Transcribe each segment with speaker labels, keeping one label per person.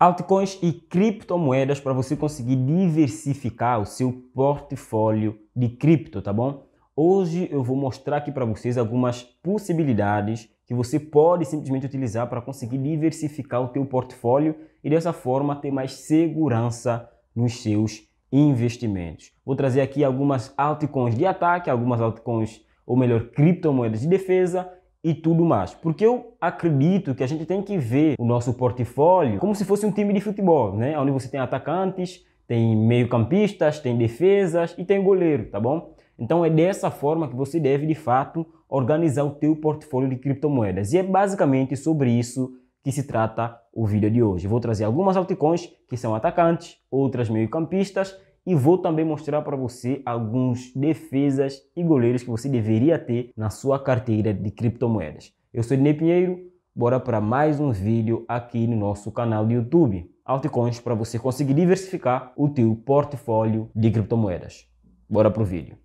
Speaker 1: altcoins e criptomoedas para você conseguir diversificar o seu portfólio de cripto, tá bom? Hoje eu vou mostrar aqui para vocês algumas possibilidades que você pode simplesmente utilizar para conseguir diversificar o teu portfólio e dessa forma ter mais segurança nos seus investimentos. Vou trazer aqui algumas altcoins de ataque, algumas altcoins ou melhor, criptomoedas de defesa e tudo mais. Porque eu acredito que a gente tem que ver o nosso portfólio como se fosse um time de futebol, né? Onde você tem atacantes, tem meio-campistas, tem defesas e tem goleiro, tá bom? Então é dessa forma que você deve de fato organizar o teu portfólio de criptomoedas. E é basicamente sobre isso que se trata o vídeo de hoje. vou trazer algumas altcoins que são atacantes, outras meio-campistas e vou também mostrar para você alguns defesas e goleiros que você deveria ter na sua carteira de criptomoedas. Eu sou o Pinheiro, bora para mais um vídeo aqui no nosso canal do YouTube. Altcoins para você conseguir diversificar o teu portfólio de criptomoedas. Bora pro vídeo.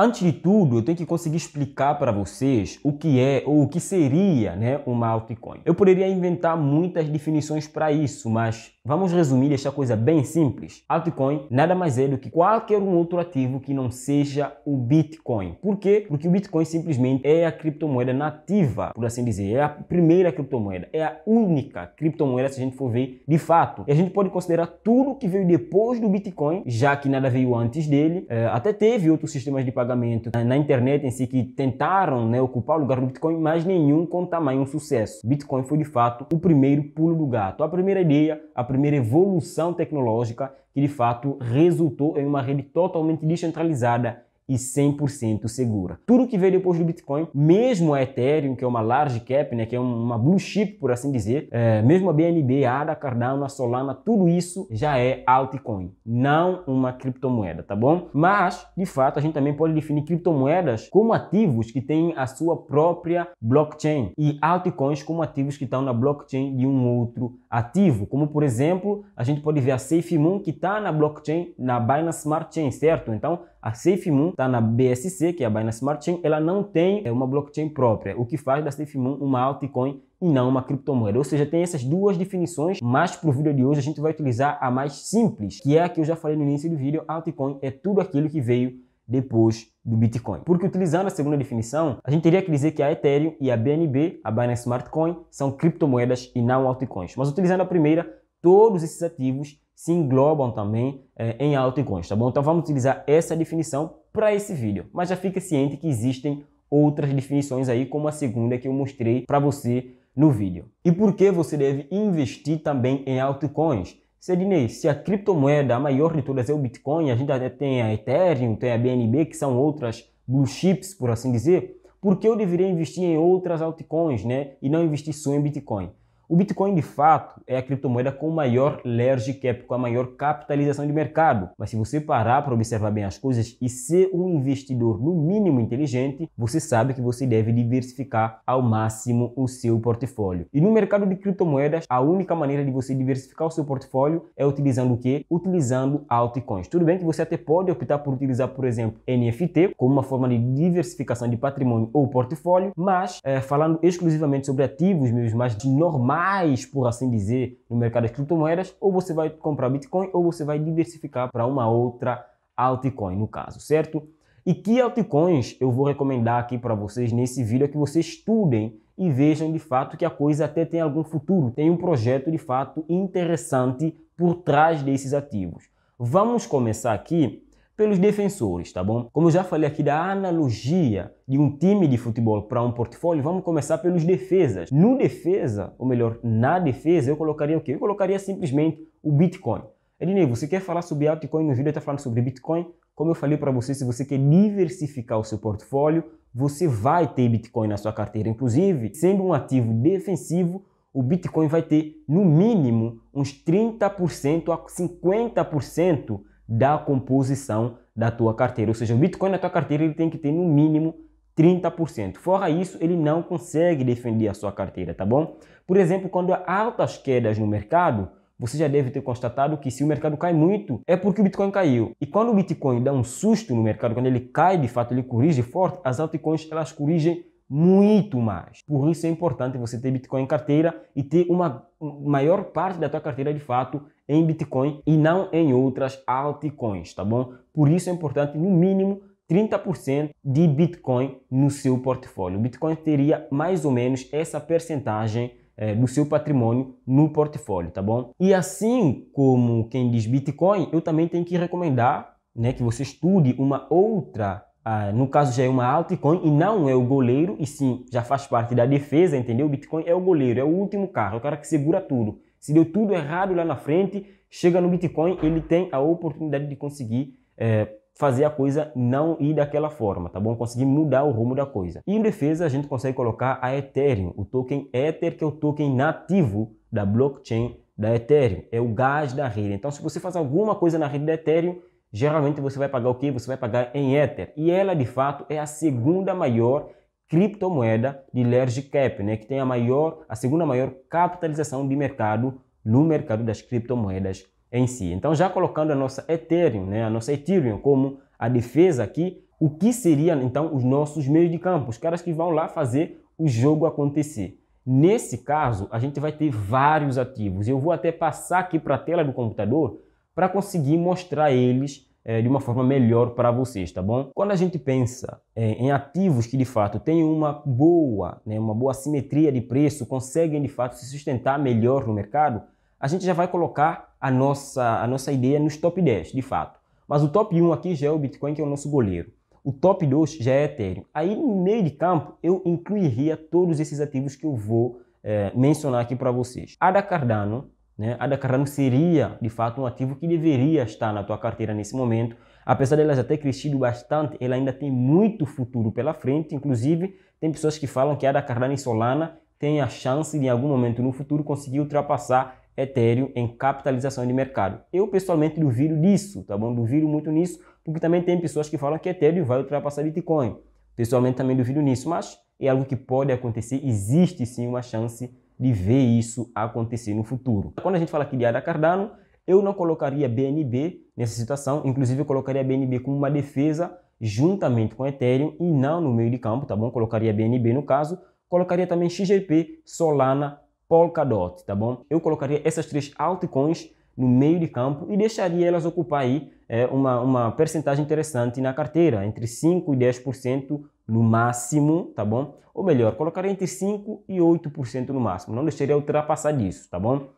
Speaker 1: Antes de tudo, eu tenho que conseguir explicar para vocês o que é ou o que seria né, uma altcoin. Eu poderia inventar muitas definições para isso, mas Vamos resumir esta coisa bem simples. Altcoin nada mais é do que qualquer um outro ativo que não seja o Bitcoin. Por quê? Porque o Bitcoin simplesmente é a criptomoeda nativa, por assim dizer. É a primeira criptomoeda, é a única criptomoeda se a gente for ver de fato. E a gente pode considerar tudo que veio depois do Bitcoin, já que nada veio antes dele. É, até teve outros sistemas de pagamento na internet em si que tentaram né, ocupar o lugar do Bitcoin, mas nenhum com tamanho sucesso. Bitcoin foi de fato o primeiro pulo do gato. A primeira ideia, a primeira primeira evolução tecnológica que de fato resultou em uma rede totalmente descentralizada e 100% segura. Tudo que veio depois do Bitcoin, mesmo a Ethereum, que é uma large cap, né, que é uma blue chip, por assim dizer, é, mesmo a BNB, a ADA, Cardano, a Solana, tudo isso já é altcoin, não uma criptomoeda, tá bom? Mas, de fato, a gente também pode definir criptomoedas como ativos que têm a sua própria blockchain e altcoins como ativos que estão na blockchain de um outro ativo, como por exemplo, a gente pode ver a SafeMoon que está na blockchain, na Binance Smart Chain, certo? Então, a SafeMoon está na BSC, que é a Binance Smart Chain, ela não tem é, uma blockchain própria, o que faz da SafeMoon uma altcoin e não uma criptomoeda. Ou seja, tem essas duas definições, mas para o vídeo de hoje a gente vai utilizar a mais simples, que é a que eu já falei no início do vídeo, altcoin é tudo aquilo que veio depois do Bitcoin. Porque utilizando a segunda definição, a gente teria que dizer que a Ethereum e a BNB, a Binance Smart Coin, são criptomoedas e não altcoins. Mas utilizando a primeira, todos esses ativos se englobam também é, em altcoins, tá bom? Então vamos utilizar essa definição para esse vídeo, mas já fica ciente que existem outras definições aí, como a segunda que eu mostrei para você no vídeo. E por que você deve investir também em altcoins? Sedinei, se a criptomoeda a maior de todas é o Bitcoin, a gente até tem a Ethereum, tem a BNB, que são outras blue chips, por assim dizer, por que eu deveria investir em outras altcoins, né? E não investir só em Bitcoin? O Bitcoin, de fato, é a criptomoeda com maior large cap, com a maior capitalização de mercado. Mas se você parar para observar bem as coisas e ser um investidor no mínimo inteligente, você sabe que você deve diversificar ao máximo o seu portfólio. E no mercado de criptomoedas, a única maneira de você diversificar o seu portfólio é utilizando o quê? Utilizando altcoins. Tudo bem que você até pode optar por utilizar, por exemplo, NFT como uma forma de diversificação de patrimônio ou portfólio, mas é, falando exclusivamente sobre ativos mesmo mais normais mais, por assim dizer, no mercado das criptomoedas, ou você vai comprar Bitcoin ou você vai diversificar para uma outra altcoin, no caso, certo? E que altcoins eu vou recomendar aqui para vocês nesse vídeo é que vocês estudem e vejam de fato que a coisa até tem algum futuro, tem um projeto de fato interessante por trás desses ativos. Vamos começar aqui pelos defensores, tá bom? Como eu já falei aqui da analogia de um time de futebol para um portfólio, vamos começar pelos defesas. No defesa, ou melhor, na defesa, eu colocaria o quê? Eu colocaria simplesmente o Bitcoin. Ednei, você quer falar sobre altcoin no vídeo? Está falando sobre Bitcoin. Como eu falei para você, se você quer diversificar o seu portfólio, você vai ter Bitcoin na sua carteira. Inclusive, sendo um ativo defensivo, o Bitcoin vai ter no mínimo uns 30% a 50% da composição da tua carteira. Ou seja, o Bitcoin na tua carteira ele tem que ter no mínimo 30%. Fora isso, ele não consegue defender a sua carteira, tá bom? Por exemplo, quando há altas quedas no mercado, você já deve ter constatado que se o mercado cai muito, é porque o Bitcoin caiu. E quando o Bitcoin dá um susto no mercado, quando ele cai de fato, ele corrige forte, as altcoins elas corrigem muito mais. Por isso é importante você ter Bitcoin em carteira e ter uma maior parte da tua carteira de fato em Bitcoin e não em outras altcoins, tá bom? Por isso é importante no mínimo 30% de Bitcoin no seu portfólio. Bitcoin teria mais ou menos essa percentagem é, do seu patrimônio no portfólio, tá bom? E assim como quem diz Bitcoin, eu também tenho que recomendar né, que você estude uma outra ah, no caso já é uma altcoin e não é o goleiro, e sim já faz parte da defesa, entendeu? O Bitcoin é o goleiro, é o último carro, é o cara que segura tudo. Se deu tudo errado lá na frente, chega no Bitcoin, ele tem a oportunidade de conseguir é, fazer a coisa não ir daquela forma, tá bom? Conseguir mudar o rumo da coisa. E em defesa a gente consegue colocar a Ethereum, o token Ether, que é o token nativo da blockchain da Ethereum, é o gás da rede. Então se você faz alguma coisa na rede da Ethereum, geralmente você vai pagar o que Você vai pagar em Ether. E ela, de fato, é a segunda maior criptomoeda de large cap, né? que tem a, maior, a segunda maior capitalização de mercado no mercado das criptomoedas em si. Então, já colocando a nossa Ethereum, né? a nossa Ethereum como a defesa aqui, o que seriam então os nossos meios de campo, os caras que vão lá fazer o jogo acontecer. Nesse caso, a gente vai ter vários ativos. Eu vou até passar aqui para a tela do computador para conseguir mostrar eles é, de uma forma melhor para vocês, tá bom? Quando a gente pensa é, em ativos que de fato têm uma boa, né, uma boa simetria de preço, conseguem de fato se sustentar melhor no mercado, a gente já vai colocar a nossa, a nossa ideia nos top 10, de fato. Mas o top 1 aqui já é o Bitcoin, que é o nosso goleiro. O top 2 já é Ethereum. Aí no meio de campo eu incluiria todos esses ativos que eu vou é, mencionar aqui para vocês. Ada Cardano, né? A não seria, de fato, um ativo que deveria estar na tua carteira nesse momento. Apesar dela já ter crescido bastante, ela ainda tem muito futuro pela frente. Inclusive, tem pessoas que falam que a da e Solana tem a chance de, em algum momento no futuro, conseguir ultrapassar Ethereum em capitalização de mercado. Eu, pessoalmente, duvido disso, tá bom? Duvido muito nisso, porque também tem pessoas que falam que Ethereum vai ultrapassar Bitcoin. Pessoalmente, também duvido nisso, mas é algo que pode acontecer. Existe, sim, uma chance de de ver isso acontecer no futuro. Quando a gente fala aqui de ADA Cardano, eu não colocaria BNB nessa situação, inclusive eu colocaria BNB como uma defesa juntamente com Ethereum e não no meio de campo, tá bom? Colocaria BNB no caso, colocaria também XGP, Solana, Polkadot, tá bom? Eu colocaria essas três altcoins no meio de campo e deixaria elas ocupar aí é, uma, uma percentagem interessante na carteira, entre 5% e 10% no máximo, tá bom? Ou melhor, colocar entre 5% e 8% no máximo. Não deixaria ultrapassar disso, tá bom?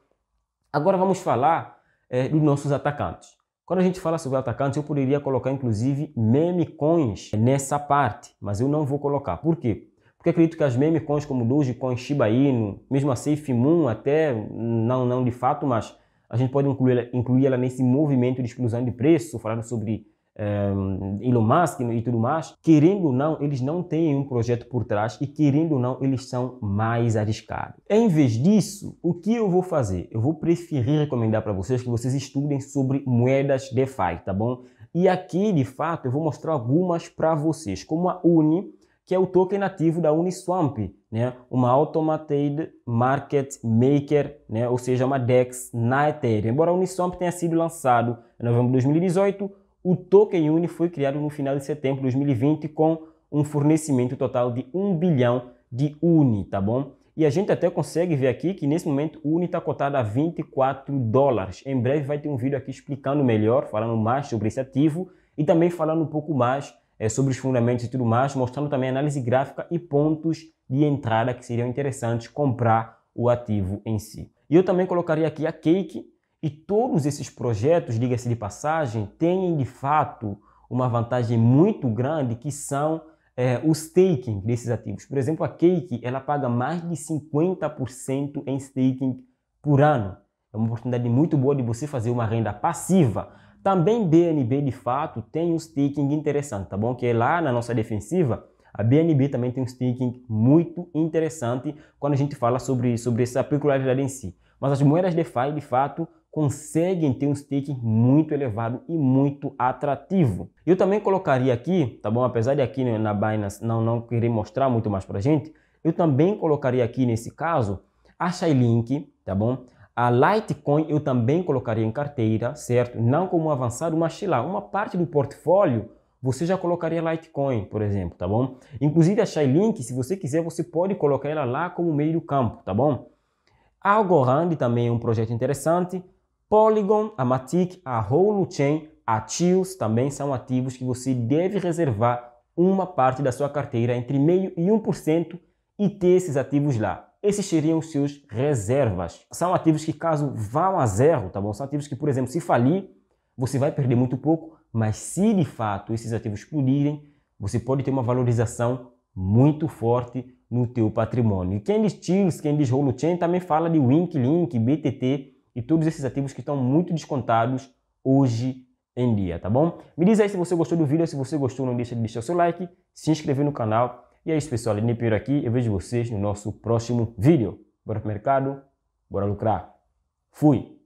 Speaker 1: Agora vamos falar é, dos nossos atacantes. Quando a gente fala sobre atacantes, eu poderia colocar inclusive coins nessa parte, mas eu não vou colocar. Por quê? Porque acredito que as coins como Dogecoin, Shiba Inu, mesmo a Safe Moon até, não, não de fato, mas a gente pode incluir, incluir ela nesse movimento de exclusão de preço, falando sobre um, eh, Elon Musk e tudo mais, querendo ou não, eles não têm um projeto por trás e querendo ou não, eles são mais arriscados. Em vez disso, o que eu vou fazer? Eu vou preferir recomendar para vocês que vocês estudem sobre moedas DeFi, tá bom? E aqui, de fato, eu vou mostrar algumas para vocês, como a Uni, que é o token nativo da Uniswamp, né? uma Automated Market Maker, né? ou seja, uma DEX na Ethereum. Embora a Uniswamp tenha sido lançado em novembro de 2018, o token UNI foi criado no final de setembro de 2020 com um fornecimento total de 1 bilhão de UNI, tá bom? E a gente até consegue ver aqui que nesse momento o UNI está cotado a 24 dólares. Em breve vai ter um vídeo aqui explicando melhor, falando mais sobre esse ativo e também falando um pouco mais é, sobre os fundamentos e tudo mais, mostrando também análise gráfica e pontos de entrada que seriam interessantes comprar o ativo em si. E eu também colocaria aqui a Cake, e todos esses projetos, diga-se de passagem, têm de fato uma vantagem muito grande que são é, o staking desses ativos. Por exemplo, a Cake ela paga mais de 50% em staking por ano. É uma oportunidade muito boa de você fazer uma renda passiva. Também BNB de fato tem um staking interessante, tá bom? Que é lá na nossa defensiva. A BNB também tem um staking muito interessante quando a gente fala sobre, sobre essa peculiaridade em si. Mas as moedas DeFi de fato conseguem ter um stake muito elevado e muito atrativo. Eu também colocaria aqui, tá bom? Apesar de aqui né, na Binance não, não querer mostrar muito mais para gente, eu também colocaria aqui nesse caso a Shylink, tá bom? A Litecoin eu também colocaria em carteira, certo? Não como avançado, mas sei lá, uma parte do portfólio você já colocaria Litecoin, por exemplo, tá bom? Inclusive a Shylink, se você quiser, você pode colocar ela lá como meio do campo, tá bom? A Algorand também é um projeto interessante. Polygon, a Matic, a Holochain, a Chios também são ativos que você deve reservar uma parte da sua carteira entre meio e 1% e ter esses ativos lá. Esses seriam os seus reservas. São ativos que caso vão a zero, tá bom? São ativos que, por exemplo, se falir, você vai perder muito pouco, mas se de fato esses ativos explodirem, você pode ter uma valorização muito forte no teu patrimônio. Quem diz Chills, quem diz Holochain também fala de Winklink, BTT, e todos esses ativos que estão muito descontados hoje em dia, tá bom? Me diz aí se você gostou do vídeo, se você gostou, não deixa de deixar o seu like, se inscrever no canal. E é isso, pessoal. Aline Pinheiro aqui. Eu vejo vocês no nosso próximo vídeo. Bora pro mercado, bora lucrar. Fui!